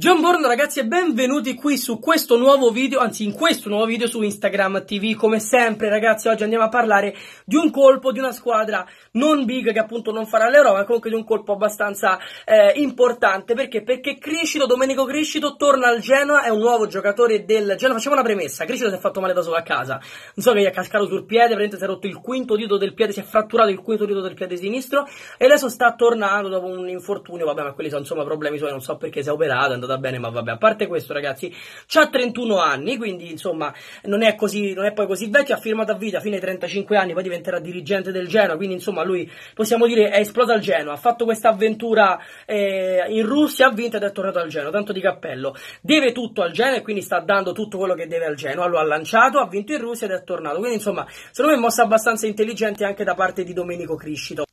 Buongiorno ragazzi e benvenuti qui su questo nuovo video, anzi in questo nuovo video su Instagram TV. Come sempre ragazzi oggi andiamo a parlare di un colpo di una squadra non big che appunto non farà l'Europa, ma comunque di un colpo abbastanza eh, importante. Perché? Perché Criscito, Domenico Criscito torna al Genoa, è un nuovo giocatore del Genoa. Facciamo una premessa, Criscito si è fatto male da solo a casa. Non so che gli è cascato sul piede, praticamente si è rotto il quinto dito del piede, si è fratturato il quinto dito del piede sinistro e adesso sta tornando dopo un infortunio, vabbè ma quelli sono insomma problemi suoi, non so perché si è operato, è andato andata bene, ma vabbè, a parte questo, ragazzi, ha 31 anni, quindi insomma, non è, così, non è poi così vecchio, ha firmato a vita fine 35 anni, poi diventerà dirigente del Genoa, quindi insomma, lui possiamo dire è esploso al Genoa, ha fatto questa avventura eh, in Russia, ha vinto ed è tornato al Genoa, tanto di cappello. Deve tutto al Genoa e quindi sta dando tutto quello che deve al Genoa, lo ha lanciato, ha vinto in Russia ed è tornato. Quindi insomma, secondo me è mossa abbastanza intelligente anche da parte di Domenico Criscito.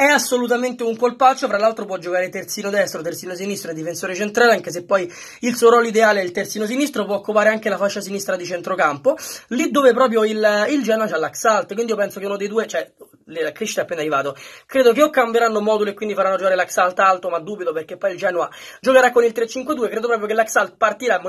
È assolutamente un colpaccio, fra l'altro può giocare terzino destro, terzino sinistro e difensore centrale, anche se poi il suo ruolo ideale è il terzino sinistro, può occupare anche la fascia sinistra di centrocampo, lì dove proprio il, il Genoa c'ha l'axalt, quindi io penso che uno dei due, cioè la crescita è appena arrivato. Credo che o cambieranno modulo e quindi faranno giocare l'Axalt alto, ma dubito perché poi il Genoa giocherà con il 3-5-2. Credo proprio che l'Axalt partirà,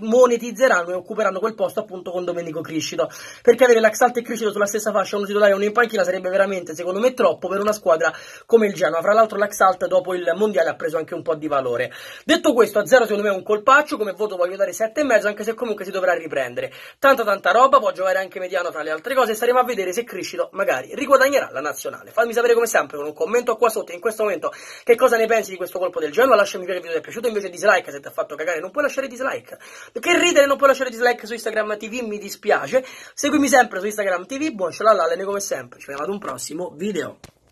monetizzeranno e occuperanno quel posto appunto con Domenico Criscito. Perché avere l'Axalt e Criscito sulla stessa fascia, uno titolare e uno in panchina, sarebbe veramente, secondo me, troppo per una squadra come il Genoa. Fra l'altro l'Axalt dopo il mondiale ha preso anche un po' di valore. Detto questo, a zero secondo me è un colpaccio, come voto voglio dare 7,5, anche se comunque si dovrà riprendere. Tanta tanta roba, può giocare anche mediano fra le altre cose, e saremo a vedere se Criscito magari riguadagnerà premierà la nazionale. Fammi sapere come sempre con un commento qua sotto in questo momento che cosa ne pensi di questo colpo del giorno. Lasciami vedere il video se ti è piaciuto, invece dislike se ti ha fatto cagare non puoi lasciare dislike. Che ridere non puoi lasciare dislike su Instagram TV, mi dispiace. Seguimi sempre su Instagram TV, buon ciao alle come sempre. Ci vediamo ad un prossimo video.